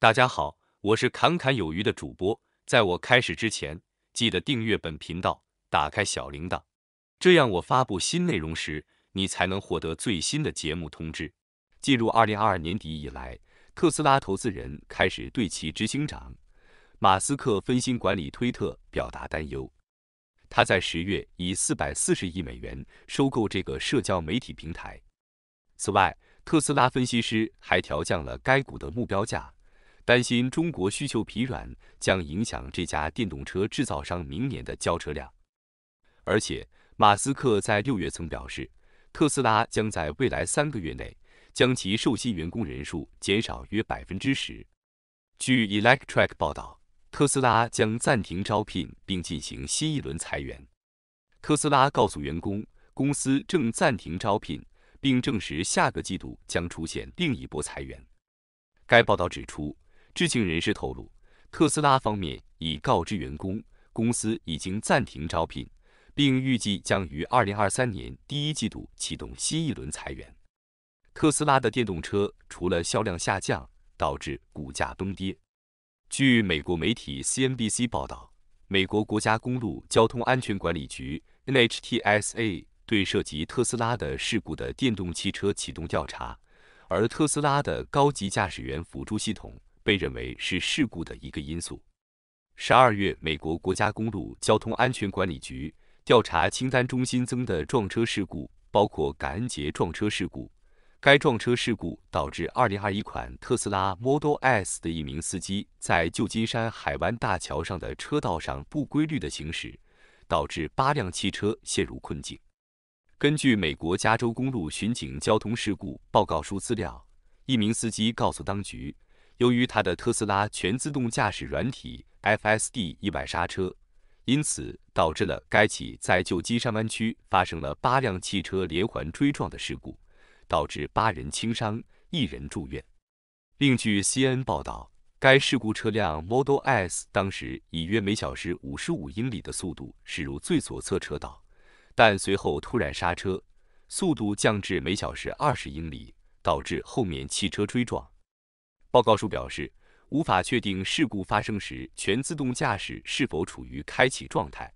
大家好，我是侃侃有余的主播。在我开始之前，记得订阅本频道，打开小铃铛，这样我发布新内容时，你才能获得最新的节目通知。进入二零二二年底以来，特斯拉投资人开始对其执行长马斯克分心管理推特表达担忧。他在十月以四百四十亿美元收购这个社交媒体平台。此外，特斯拉分析师还调降了该股的目标价。担心中国需求疲软将影响这家电动车制造商明年的交车量。而且，马斯克在六月曾表示，特斯拉将在未来三个月内将其受薪员工人数减少约百分之十。据 Electrek 报道，特斯拉将暂停招聘并进行新一轮裁员。特斯拉告诉员工，公司正暂停招聘，并证实下个季度将出现另一波裁员。该报道指出。知情人士透露，特斯拉方面已告知员工，公司已经暂停招聘，并预计将于二零二三年第一季度启动新一轮裁员。特斯拉的电动车除了销量下降导致股价崩跌，据美国媒体 CNBC 报道，美国国家公路交通安全管理局 NHTSA 对涉及特斯拉的事故的电动汽车启动调查，而特斯拉的高级驾驶员辅助系统。被认为是事故的一个因素。十二月，美国国家公路交通安全管理局调查清单中新增的撞车事故包括感恩节撞车事故。该撞车事故导致二零二一款特斯拉 Model S 的一名司机在旧金山海湾大桥上的车道上不规律的行驶，导致八辆汽车陷入困境。根据美国加州公路巡警交通事故报告书资料，一名司机告诉当局。由于他的特斯拉全自动驾驶软体 FSD 意外刹车，因此导致了该起在旧金山湾区发生了八辆汽车连环追撞的事故，导致八人轻伤，一人住院。另据 CNN 报道，该事故车辆 Model S 当时以约每小时五十五英里的速度驶入最左侧车道，但随后突然刹车，速度降至每小时二十英里，导致后面汽车追撞。报告书表示，无法确定事故发生时全自动驾驶是否处于开启状态。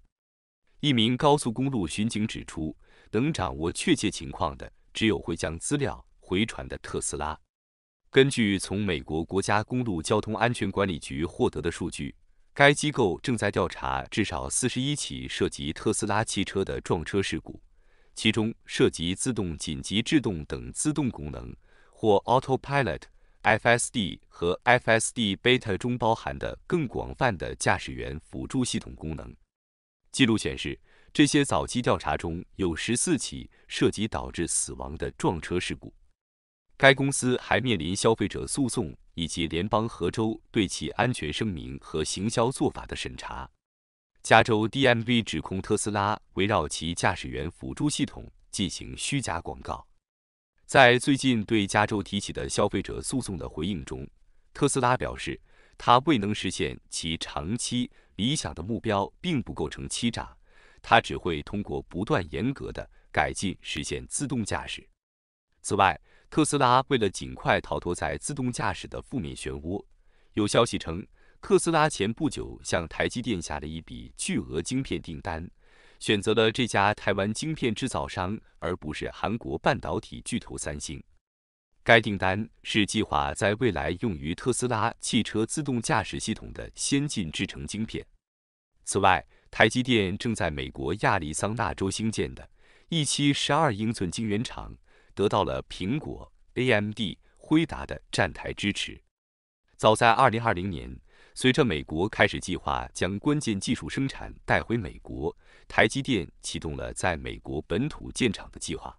一名高速公路巡警指出，能掌握确切情况的只有会将资料回传的特斯拉。根据从美国国家公路交通安全管理局获得的数据，该机构正在调查至少四十一起涉及特斯拉汽车的撞车事故，其中涉及自动紧急制动等自动功能或 Autopilot。FSD 和 FSD Beta 中包含的更广泛的驾驶员辅助系统功能。记录显示，这些早期调查中有十四起涉及导致死亡的撞车事故。该公司还面临消费者诉讼以及联邦和州对其安全声明和行销做法的审查。加州 DMV 指控特斯拉围绕其驾驶员辅助系统进行虚假广告。在最近对加州提起的消费者诉讼的回应中，特斯拉表示，它未能实现其长期理想的目标，并不构成欺诈。它只会通过不断严格的改进实现自动驾驶。此外，特斯拉为了尽快逃脱在自动驾驶的负面漩涡，有消息称，特斯拉前不久向台积电下了一笔巨额晶片订单。选择了这家台湾晶片制造商，而不是韩国半导体巨头三星。该订单是计划在未来用于特斯拉汽车自动驾驶系统的先进制成晶片。此外，台积电正在美国亚利桑那州兴建的一期12英寸晶圆厂，得到了苹果、AMD、辉达的站台支持。早在2020年。随着美国开始计划将关键技术生产带回美国，台积电启动了在美国本土建厂的计划。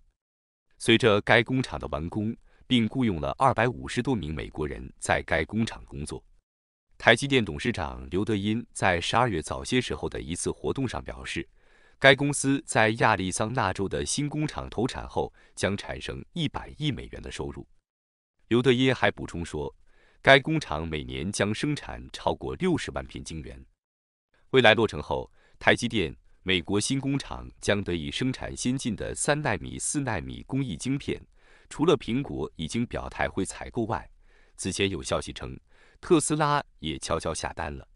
随着该工厂的完工，并雇佣了二百五十多名美国人，在该工厂工作。台积电董事长刘德音在十二月早些时候的一次活动上表示，该公司在亚利桑那州的新工厂投产后，将产生一百亿美元的收入。刘德音还补充说。该工厂每年将生产超过六十万片晶圆。未来落成后，台积电美国新工厂将得以生产先进的三纳米、四纳米工艺晶片。除了苹果已经表态会采购外，此前有消息称特斯拉也悄悄下单了。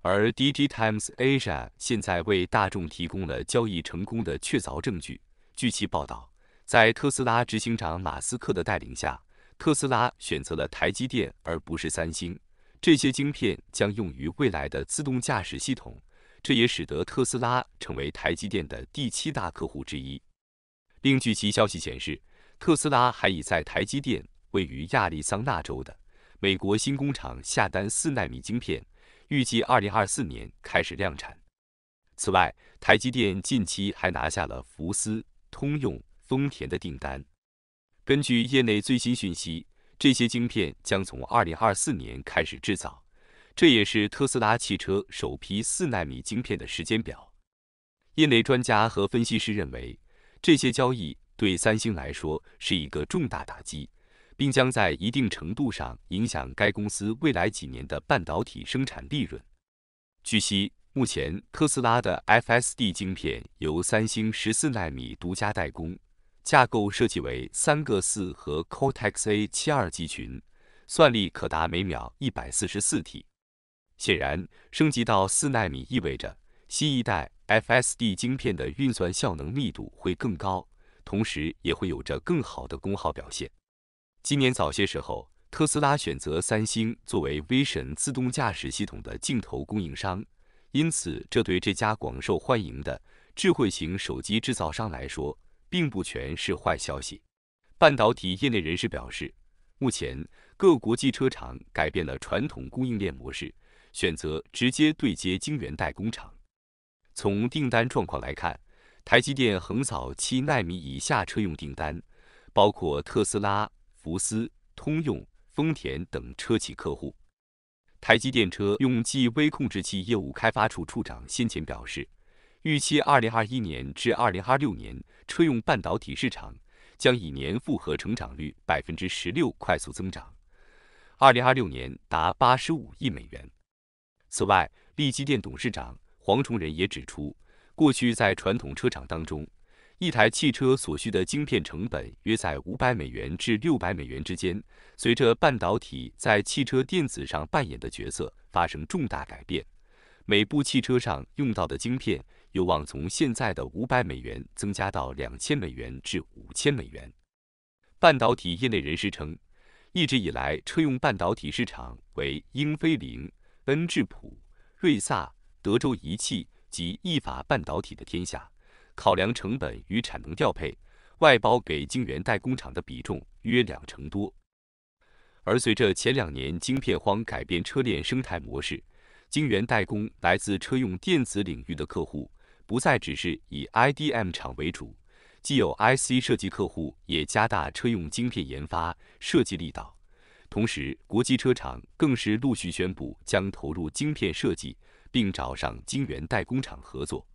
而 DT Times Asia 现在为大众提供了交易成功的确凿证据。据其报道，在特斯拉执行长马斯克的带领下。特斯拉选择了台积电而不是三星，这些晶片将用于未来的自动驾驶系统，这也使得特斯拉成为台积电的第七大客户之一。另据其消息显示，特斯拉还已在台积电位于亚利桑那州的美国新工厂下单四纳米晶片，预计二零二四年开始量产。此外，台积电近期还拿下了福斯、通用、丰田的订单。根据业内最新讯息，这些晶片将从二零二四年开始制造，这也是特斯拉汽车首批四纳米晶片的时间表。业内专家和分析师认为，这些交易对三星来说是一个重大打击，并将在一定程度上影响该公司未来几年的半导体生产利润。据悉，目前特斯拉的 FSD 晶片由三星十四纳米独家代工。架构设计为三个四和 Cortex A72 集群，算力可达每秒 144T。显然，升级到四纳米意味着新一代 FSD 芯片的运算效能密度会更高，同时也会有着更好的功耗表现。今年早些时候，特斯拉选择三星作为 Vision 自动驾驶系统的镜头供应商，因此这对这家广受欢迎的智慧型手机制造商来说。并不全是坏消息，半导体业内人士表示，目前各国际车厂改变了传统供应链模式，选择直接对接晶圆代工厂。从订单状况来看，台积电横扫七纳米以下车用订单，包括特斯拉、福斯、通用、丰田等车企客户。台积电车用 G 微控制器业务开发处处长先前表示。预期，二零二一年至二零二六年，车用半导体市场将以年复合成长率百分之十六快速增长，二零二六年达八十五亿美元。此外，立基电董事长黄崇仁也指出，过去在传统车厂当中，一台汽车所需的晶片成本约在五百美元至六百美元之间。随着半导体在汽车电子上扮演的角色发生重大改变，每部汽车上用到的晶片。有望从现在的五百美元增加到两千美元至五千美元。半导体业内人士称，一直以来，车用半导体市场为英飞凌、恩智浦、瑞萨、德州仪器及意法半导体的天下。考量成本与产能调配，外包给晶圆代工厂的比重约两成多。而随着前两年晶片荒改变车链生态模式，晶圆代工来自车用电子领域的客户。不再只是以 IDM 厂为主，既有 IC 设计客户，也加大车用晶片研发设计力道。同时，国际车厂更是陆续宣布将投入晶片设计，并找上晶圆代工厂合作。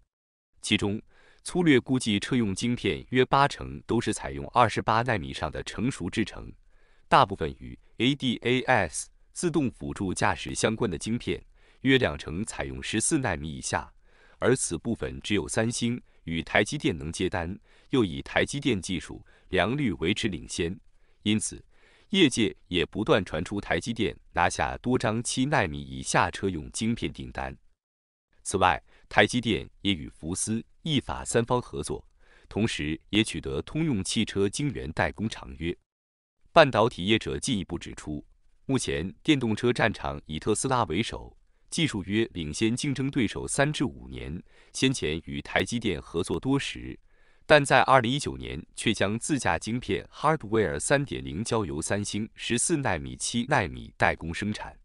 其中，粗略估计，车用晶片约八成都是采用二十八纳米上的成熟制程，大部分与 ADAS 自动辅助驾驶相关的晶片，约两成采用十四纳米以下。而此部分只有三星与台积电能接单，又以台积电技术良率维持领先，因此业界也不断传出台积电拿下多张七纳米以下车用晶片订单。此外，台积电也与福斯、意法三方合作，同时也取得通用汽车晶圆代工长约。半导体业者进一步指出，目前电动车战场以特斯拉为首。技术约领先竞争对手三至五年，先前与台积电合作多时，但在2019年却将自家芯片 Hardware 3.0交由三星14纳米、7纳米代工生产。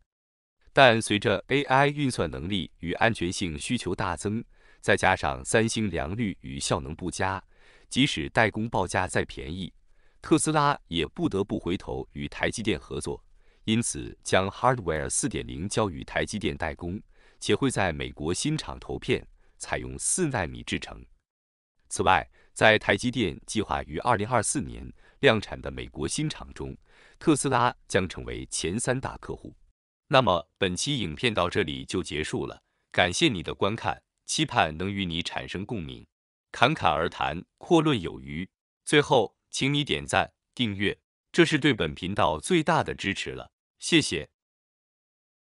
但随着 AI 运算能力与安全性需求大增，再加上三星良率与效能不佳，即使代工报价再便宜，特斯拉也不得不回头与台积电合作。因此，将 Hardware 4.0交予台积电代工，且会在美国新厂投片，采用四纳米制程。此外，在台积电计划于2024年量产的美国新厂中，特斯拉将成为前三大客户。那么，本期影片到这里就结束了，感谢你的观看，期盼能与你产生共鸣。侃侃而谈，阔论有余。最后，请你点赞、订阅，这是对本频道最大的支持了。谢谢。